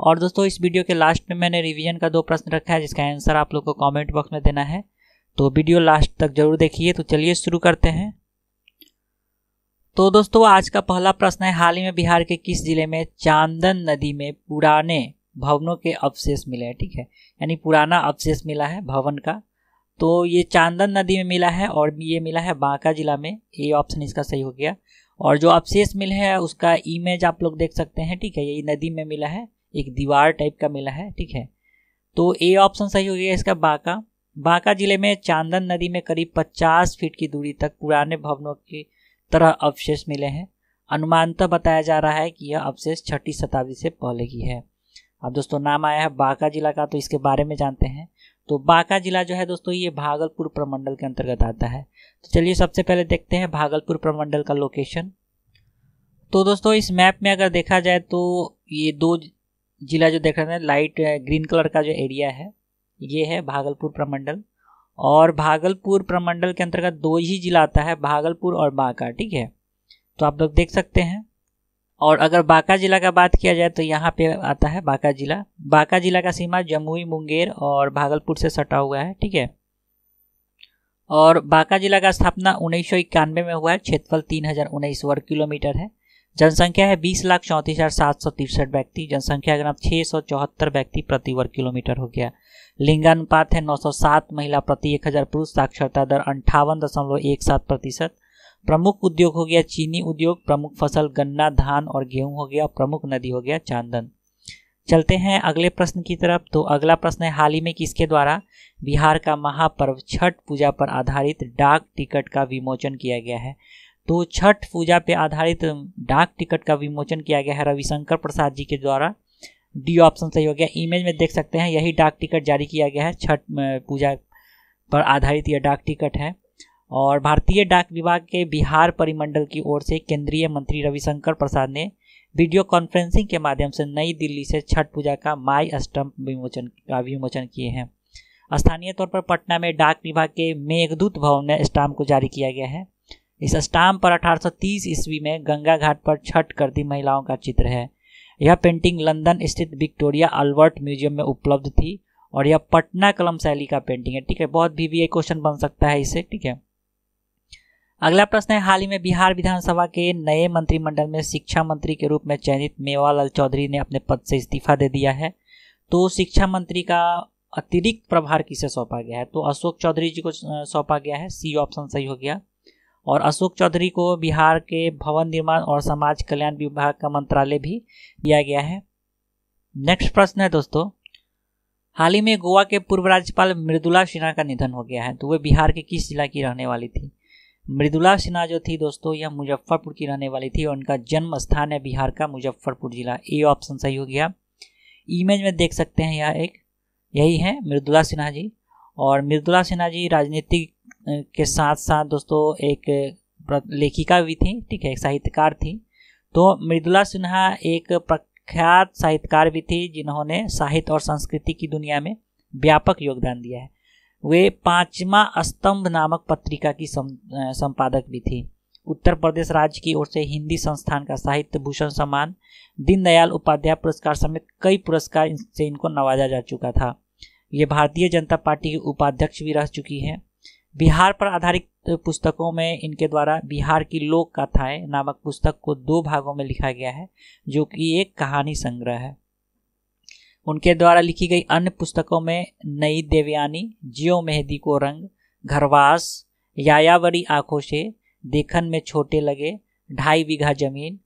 और दोस्तों इस वीडियो के लास्ट में मैंने रिवीजन का दो प्रश्न रखा है जिसका आंसर आप लोग को कमेंट बॉक्स में देना है तो वीडियो लास्ट तक जरूर देखिए तो चलिए शुरू करते हैं तो दोस्तों आज का पहला प्रश्न है हाल ही में बिहार के किस जिले में चांदन नदी में पुराने भवनों के अवशेष मिले हैं ठीक है यानी पुराना अवशेष मिला है भवन का तो ये चांदन नदी में मिला है और ये मिला है बांका जिला में ये ऑप्शन इसका सही हो गया और जो अवशेष मिले हैं उसका इमेज आप लोग देख सकते हैं ठीक है ये नदी में मिला है एक दीवार टाइप का मिला है ठीक है तो ए ऑप्शन सही हो गया इसका बांका बांका जिले में चांदन नदी में करीब 50 फीट की दूरी तक पुराने भवनों की तरह अवशेष मिले हैं अनुमानतः बताया जा रहा है कि यह अवशेष छठी शताब्दी से पहले की है अब दोस्तों नाम आया है बांका जिला का तो इसके बारे में जानते हैं तो बांका जिला जो है दोस्तों ये भागलपुर प्रमंडल के अंतर्गत आता है तो चलिए सबसे पहले देखते हैं भागलपुर प्रमंडल का लोकेशन तो दोस्तों इस मैप में अगर देखा जाए तो ये दो जिला जो देख रहे हैं लाइट ग्रीन कलर का जो एरिया है ये है भागलपुर प्रमंडल और भागलपुर प्रमंडल के अंतर्गत दो ही जिला आता है भागलपुर और बांका ठीक है तो आप लोग देख सकते हैं और अगर बांका जिला का बात किया जाए तो यहाँ पे आता है बांका जिला बांका जिला का सीमा जमुई मुंगेर और भागलपुर से सटा हुआ है ठीक है और बांका जिला का स्थापना उन्नीस में हुआ है क्षेत्रफल तीन वर्ग किलोमीटर है जनसंख्या है बीस लाख चौंतीस हजार सात सौ तिरसठ व्यक्ति जनसंख्या अगर आप छः सौ चौहत्तर व्यक्ति प्रति वर्ग किलोमीटर हो गया लिंगानुपात है नौ सौ सात महिला प्रति एक हजार पुरुष साक्षरता दर अंठावन दशमलव एक सात प्रतिशत प्रमुख उद्योग हो गया चीनी उद्योग प्रमुख फसल गन्ना धान और गेहूं हो गया प्रमुख नदी हो गया चांदन चलते हैं अगले प्रश्न की तरफ तो अगला प्रश्न है हाल ही में किसके द्वारा बिहार का महापर्व छठ पूजा पर आधारित डाक टिकट का विमोचन किया गया है तो छठ पूजा पे आधारित डाक टिकट का विमोचन किया गया है रविशंकर प्रसाद जी के द्वारा डी ऑप्शन सही हो गया इमेज में देख सकते हैं यही डाक टिकट जारी किया गया है छठ पूजा पर आधारित यह डाक टिकट है और भारतीय डाक विभाग के बिहार परिमंडल की ओर से केंद्रीय मंत्री रविशंकर प्रसाद ने वीडियो कॉन्फ्रेंसिंग के माध्यम से नई दिल्ली से छठ पूजा का माई स्टम्प विमोचन का विमोचन किए हैं स्थानीय तौर पर पटना में डाक विभाग के मेघदूत भवन में स्टाम्प को जारी किया गया है इस स्टाम्प पर 1830 ईस्वी में गंगा घाट पर छठ करती महिलाओं का चित्र है यह पेंटिंग लंदन स्थित विक्टोरिया अल्बर्ट म्यूजियम में उपलब्ध थी और यह पटना कलम शैली का पेंटिंग है ठीक है बहुत भी, भी ये क्वेश्चन बन सकता है इसे ठीक है अगला प्रश्न है हाल ही में बिहार विधानसभा के नए मंत्रिमंडल में शिक्षा मंत्री के रूप में चयनित मेवालाल चौधरी ने अपने पद से इस्तीफा दे दिया है तो शिक्षा मंत्री का अतिरिक्त प्रभार किसे सौंपा गया है तो अशोक चौधरी जी को सौंपा गया है सी ऑप्शन सही हो गया और अशोक चौधरी को बिहार के भवन निर्माण और समाज कल्याण विभाग का मंत्रालय भी दिया गया है नेक्स्ट प्रश्न है दोस्तों हाल ही में गोवा के पूर्व राज्यपाल मृदुला सिन्हा का निधन हो गया है तो वे बिहार के किस जिला की रहने वाली थी मृदुला सिन्हा जो थी दोस्तों यह मुजफ्फरपुर की रहने वाली थी और उनका जन्म स्थान है बिहार का मुजफ्फरपुर जिला ए ऑप्शन सही हो गया इमेज में देख सकते हैं यह एक यही है मृदुला सिन्हा जी और मृदुला सिन्हा जी राजनीतिक के साथ साथ दोस्तों एक लेखिका भी थी ठीक है एक साहित्यकार थी तो मृदुला सिन्हा एक प्रख्यात साहित्यकार भी थी जिन्होंने साहित्य और संस्कृति की दुनिया में व्यापक योगदान दिया है वे पांचवा स्तंभ नामक पत्रिका की संपादक भी थी उत्तर प्रदेश राज्य की ओर से हिंदी संस्थान का साहित्य भूषण सम्मान दीनदयाल उपाध्याय पुरस्कार समेत कई पुरस्कार से इनको नवाजा जा चुका था ये भारतीय जनता पार्टी की उपाध्यक्ष भी रह चुकी हैं बिहार पर आधारित पुस्तकों में इनके द्वारा बिहार की लोक कथाएं नामक पुस्तक को दो भागों में लिखा गया है जो कि एक कहानी संग्रह है उनके द्वारा लिखी गई अन्य पुस्तकों में नई देवयानी जियो मेहदी को रंग घरवास यायावरी आंखों से देखन में छोटे लगे ढाई बीघा जमीन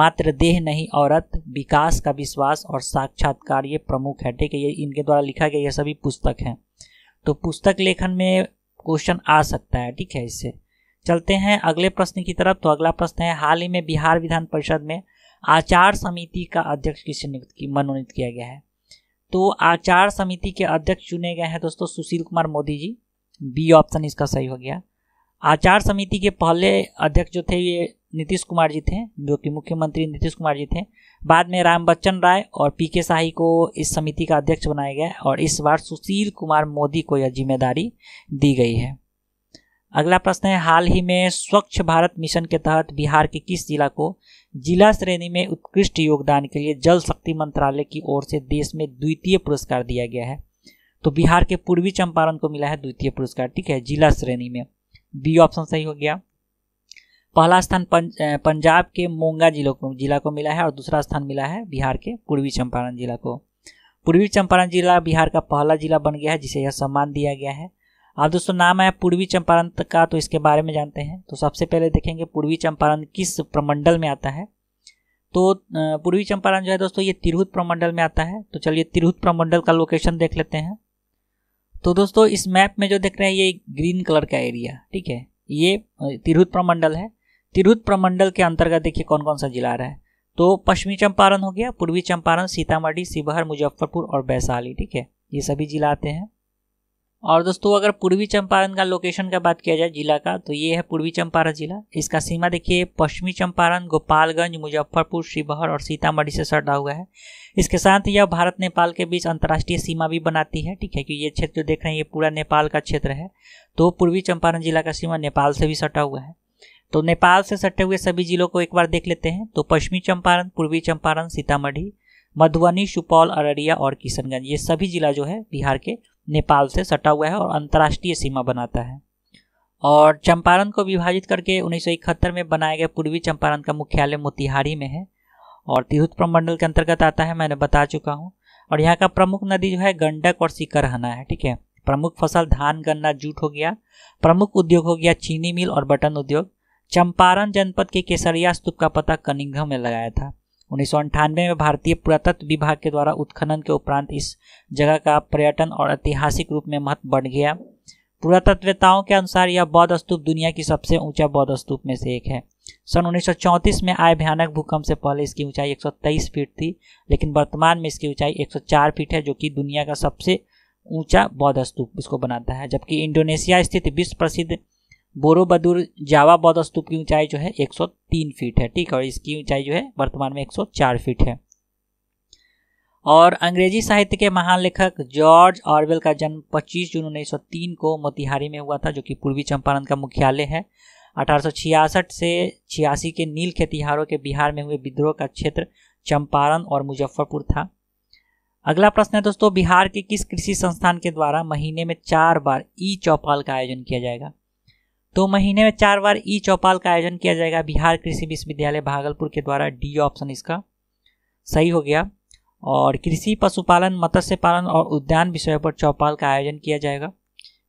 मात्र देह नहीं औरत विकास का विश्वास और साक्षात्कार ये प्रमुख है ठीक है ये इनके द्वारा लिखा गया ये सभी पुस्तक हैं तो पुस्तक लेखन में क्वेश्चन आ सकता है ठीक है इससे चलते हैं अगले प्रश्न की तरफ तो अगला प्रश्न है हाल ही में बिहार विधान परिषद में आचार समिति का अध्यक्ष किसे नियुक्त की मनोनीत किया गया है तो आचार समिति के अध्यक्ष चुने गए हैं दोस्तों सुशील कुमार मोदी जी बी ऑप्शन इसका सही हो गया आचार समिति के पहले अध्यक्ष जो थे ये नीतीश कुमार जी थे जो कि मुख्यमंत्री नीतीश कुमार जी थे बाद में राम बच्चन राय और पी के शाही को इस समिति का अध्यक्ष बनाया गया और इस बार सुशील कुमार मोदी को यह जिम्मेदारी दी गई है अगला प्रश्न है हाल ही में स्वच्छ भारत मिशन के तहत बिहार के किस जिला को जिला श्रेणी में उत्कृष्ट योगदान के लिए जल शक्ति मंत्रालय की ओर से देश में द्वितीय पुरस्कार दिया गया है तो बिहार के पूर्वी चंपारण को मिला है द्वितीय पुरस्कार ठीक है जिला श्रेणी में बी ऑप्शन सही हो गया पहला स्थान पंजाब के मोंगा जिलों को जिला को मिला है और दूसरा स्थान मिला है बिहार के पूर्वी चंपारण जिला को पूर्वी चंपारण जिला बिहार का पहला जिला बन गया है जिसे यह सम्मान दिया गया है अब दोस्तों नाम है पूर्वी चंपारण का तो इसके बारे में जानते हैं तो सबसे पहले देखेंगे पूर्वी चंपारण किस प्रमंडल में आता है तो पूर्वी चंपारण जो है दोस्तों ये तिरहुत प्रमंडल में आता है तो चलिए तिरहुत प्रमंडल का लोकेशन देख लेते हैं तो दोस्तों इस मैप में जो देख रहे हैं ये ग्रीन कलर का एरिया ठीक है ये तिरहुत प्रमंडल है तिरहुत प्रमंडल के अंतर्गत देखिए कौन कौन सा जिला आ रहा है तो पश्चिमी चंपारण हो गया पूर्वी चंपारण सीतामढ़ी शिवहर मुजफ्फरपुर और वैशाली ठीक है ये सभी जिला आते हैं और दोस्तों अगर पूर्वी चंपारण का लोकेशन का बात किया जाए जिला का तो ये है पूर्वी चंपारण जिला इसका सीमा देखिए पश्चिमी चंपारण गोपालगंज मुजफ्फरपुर शिवहर और सीतामढ़ी से सटा हुआ है इसके साथ यह भारत नेपाल के बीच अंतर्राष्ट्रीय सीमा भी बनाती है ठीक है क्योंकि ये क्षेत्र जो देख रहे हैं ये पूरा नेपाल का क्षेत्र है तो पूर्वी चंपारण जिला का सीमा नेपाल से भी सटा हुआ है तो नेपाल से सटे हुए सभी जिलों को एक बार देख लेते हैं तो पश्चिमी चंपारण पूर्वी चंपारण सीतामढ़ी मधुबनी सुपौल अररिया और किशनगंज ये सभी जिला जो है बिहार के नेपाल से सटा हुआ है और अंतर्राष्ट्रीय सीमा बनाता है और चंपारण को विभाजित करके उन्नीस में बनाए गए पूर्वी चंपारण का मुख्यालय मोतिहारी में है और तिरहुत प्रमंडल के अंतर्गत आता है मैंने बता चुका हूँ और यहाँ का प्रमुख नदी जो है गंडक और सिकरहना है ठीक है प्रमुख फसल धान गन्ना जूट हो गया प्रमुख उद्योग हो गया चीनी मिल और बटन उद्योग चंपारण जनपद के केसरिया स्तूप का पता कनिंघम में लगाया था उन्नीस में भारतीय पुरातत्व विभाग के द्वारा उत्खनन के उपरांत इस जगह का पर्यटन और ऐतिहासिक रूप में महत्व बढ़ गया पुरातत्वताओं के अनुसार यह बौद्ध स्तूप दुनिया की सबसे ऊंचा बौद्ध स्तूप में से एक है सन उन्नीस में आए भयानक भूकंप से पहले इसकी ऊंचाई 123 फीट थी लेकिन वर्तमान में इसकी ऊंचाई 104 फीट है जो कि दुनिया का सबसे ऊंचा बौद्ध स्तूप इसको बनाता है जबकि इंडोनेशिया स्थित विश्व प्रसिद्ध बोरोबदुर जावा बौद्ध स्तूप की ऊंचाई जो है 103 फीट है ठीक है और इसकी ऊंचाई जो है वर्तमान में 104 फीट है और अंग्रेजी साहित्य के महान लेखक जॉर्ज ऑरवेल का जन्म 25 जून उन्नीस को मोतिहारी में हुआ था जो कि पूर्वी चंपारण का मुख्यालय है 1866 से छियासी के नील खेतिहारों के बिहार में हुए विद्रोह का क्षेत्र चंपारण और मुजफ्फरपुर था अगला प्रश्न है दोस्तों बिहार के किस कृषि संस्थान के द्वारा महीने में चार बार ई चौपाल का आयोजन किया जाएगा तो महीने में चार बार ई चौपाल का आयोजन किया जाएगा बिहार कृषि विश्वविद्यालय भागलपुर के द्वारा डी ऑप्शन इसका सही हो गया और कृषि पशुपालन मत्स्य पालन और उद्यान विषय पर चौपाल का आयोजन किया जाएगा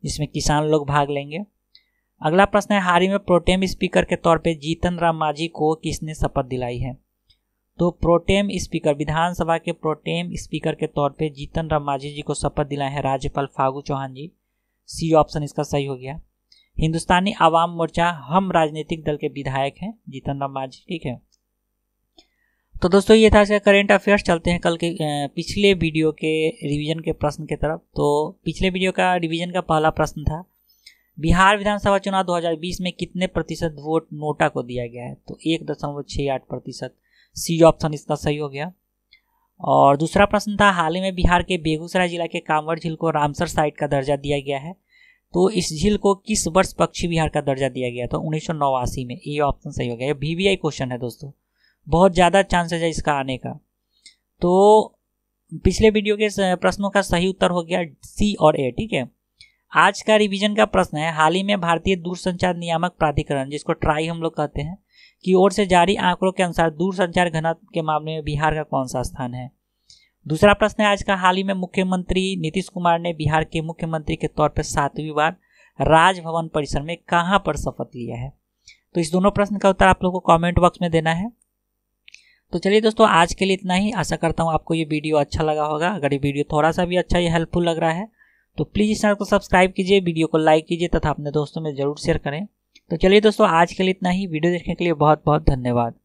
जिसमें किसान लोग भाग लेंगे अगला प्रश्न है हाल ही में प्रोटेम स्पीकर के तौर पर जीतन राम मांझी को किसने शपथ दिलाई है तो प्रोटेम स्पीकर विधानसभा के प्रोटेम स्पीकर के तौर पर जीतन राम मांझी जी को शपथ दिलाए हैं राज्यपाल फागू चौहान जी सी ऑप्शन इसका सही हो गया हिंदुस्तानी आवाम मोर्चा हम राजनीतिक दल के विधायक हैं जीतन राम मांझी ठीक है तो दोस्तों ये था इसका करेंट अफेयर्स चलते हैं कल के पिछले वीडियो के रिवीजन के प्रश्न के तरफ तो पिछले वीडियो का रिवीजन का पहला प्रश्न था बिहार विधानसभा चुनाव 2020 में कितने प्रतिशत वोट नोटा को दिया गया है तो एक दशमलव छः आठ प्रतिशत सी ऑप्शन इसका सही हो गया और दूसरा प्रश्न था हाल ही में बिहार के बेगूसराय जिला के कांवर झील को रामसर साइट का दर्जा दिया गया है तो इस झील को किस वर्ष पक्षी विहार का दर्जा दिया गया था तो उन्नीस में ये ऑप्शन सही हो गया ये वी क्वेश्चन है दोस्तों बहुत ज़्यादा चांसेज है इसका आने का तो पिछले वीडियो के प्रश्नों का सही उत्तर हो गया सी और ए ठीक है आज का रिवीजन का प्रश्न है हाल ही में भारतीय दूरसंचार नियामक प्राधिकरण जिसको ट्राई हम लोग कहते हैं की ओर से जारी आंकड़ों के अनुसार दूरसंचार घनत्व के मामले में बिहार का कौन सा स्थान है दूसरा प्रश्न है आज का हाल ही में मुख्यमंत्री नीतीश कुमार ने बिहार के मुख्यमंत्री के तौर पर सातवीं बार राजभवन परिसर में कहाँ पर शपथ लिया है तो इस दोनों प्रश्न का उत्तर आप लोगों को कमेंट बॉक्स में देना है तो चलिए दोस्तों आज के लिए इतना ही आशा करता हूँ आपको ये वीडियो अच्छा लगा होगा अगर ये वीडियो थोड़ा सा भी अच्छा या हेल्पफुल लग रहा है तो प्लीज़ इस चैनल को सब्सक्राइब कीजिए वीडियो को लाइक कीजिए तथा अपने दोस्तों में ज़रूर शेयर करें तो चलिए दोस्तों आज के लिए इतना ही वीडियो देखने के लिए बहुत बहुत धन्यवाद